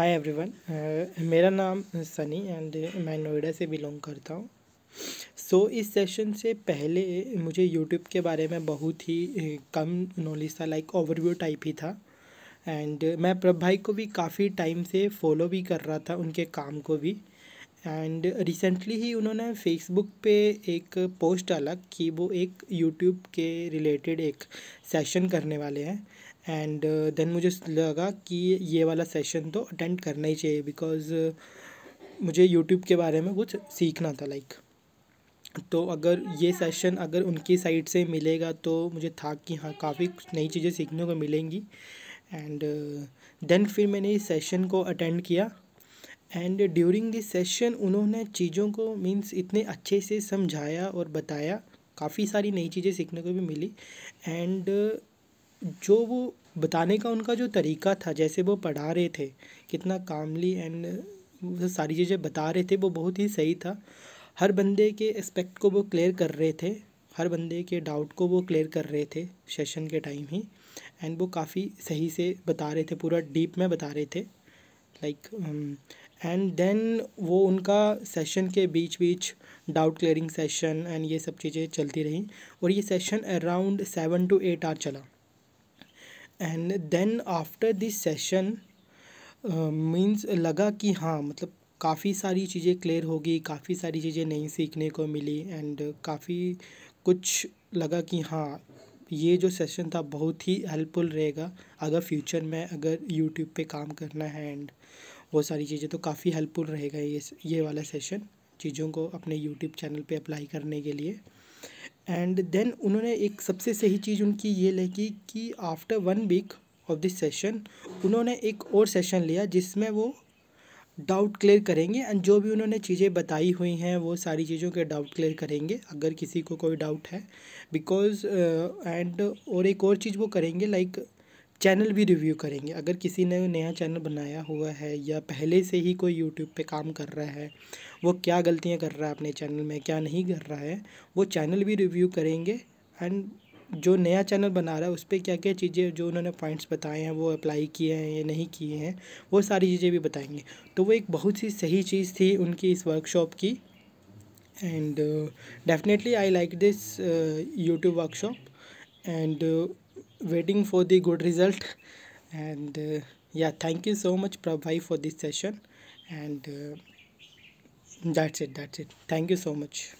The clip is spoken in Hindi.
हाय एवरीवन uh, मेरा नाम सनी एंड मैं नोएडा से बिलोंग करता हूँ सो so, इस सेशन से पहले मुझे यूट्यूब के बारे में बहुत ही uh, कम नॉलेज था लाइक ओवरव्यू टाइप ही था एंड मैं प्रभ भाई को भी काफ़ी टाइम से फॉलो भी कर रहा था उनके काम को भी एंड रिसेंटली ही उन्होंने फेसबुक पे एक पोस्ट डाला कि वो एक यूट्यूब के रिलेटेड एक सेशन करने वाले हैं एंड देन uh, मुझे लगा कि ये वाला सेशन तो अटेंड करना ही चाहिए बिकॉज़ uh, मुझे यूट्यूब के बारे में कुछ सीखना था लाइक like. तो अगर ये सेशन अगर उनकी साइड से मिलेगा तो मुझे था कि हाँ काफ़ी नई चीज़ें सीखने को मिलेंगी एंड देन uh, फिर मैंने इस सेशन को अटेंड किया एंड ड्यूरिंग दिस सेशन उन्होंने चीज़ों को मीन्स इतने अच्छे से समझाया और बताया काफ़ी सारी नई चीज़ें सीखने को भी मिली एंड जो वो बताने का उनका जो तरीका था जैसे वो पढ़ा रहे थे कितना कामली एंड सारी चीज़ें बता रहे थे वो बहुत ही सही था हर बंदे के एस्पेक्ट को वो क्लियर कर रहे थे हर बंदे के डाउट को वो क्लियर कर रहे थे सेशन के टाइम ही एंड वो काफ़ी सही से बता रहे थे पूरा डीप में बता रहे थे लाइक एंड देन वो उनका सेशन के बीच बीच डाउट क्लियरिंग सेशन एंड ये सब चीज़ें चलती रहीं और ये session around seven to eight hour चला and then after this session means लगा कि हाँ मतलब काफ़ी सारी चीज़ें क्लियर होगी काफ़ी सारी चीज़ें नहीं सीखने को मिली एंड काफ़ी कुछ लगा कि हाँ ये जो सेशन था बहुत ही हेल्पफुल रहेगा अगर फ्यूचर में अगर यूट्यूब पे काम करना है एंड वो सारी चीज़ें तो काफ़ी हेल्पफुल रहेगा ये ये वाला सेशन चीज़ों को अपने यूट्यूब चैनल पे अप्लाई करने के लिए एंड देन उन्होंने एक सबसे सही चीज़ उनकी ये लगी कि after one week of this session उन्होंने एक और सेशन लिया जिसमें वो डाउट क्लियर करेंगे एंड जो भी उन्होंने चीज़ें बताई हुई हैं वो सारी चीज़ों के डाउट क्लियर करेंगे अगर किसी को कोई डाउट है बिकॉज एंड uh, और एक और चीज़ वो करेंगे लाइक like, चैनल भी रिव्यू करेंगे अगर किसी ने नया चैनल बनाया हुआ है या पहले से ही कोई यूट्यूब पे काम कर रहा है वो क्या गलतियाँ कर रहा है अपने चैनल में क्या नहीं कर रहा है वो चैनल भी रिव्यू करेंगे एंड जो नया चैनल बना रहा है उस पर क्या क्या चीज़ें जो उन्होंने पॉइंट्स बताए हैं वो अप्लाई किए हैं या नहीं किए हैं वो सारी चीज़ें भी बताएंगे तो वो एक बहुत ही सही चीज़ थी उनकी इस वर्कशॉप की and definitely I like this YouTube workshop and waiting for the good result and yeah thank you so much prabhai for this session and uh, that's it that's it thank you so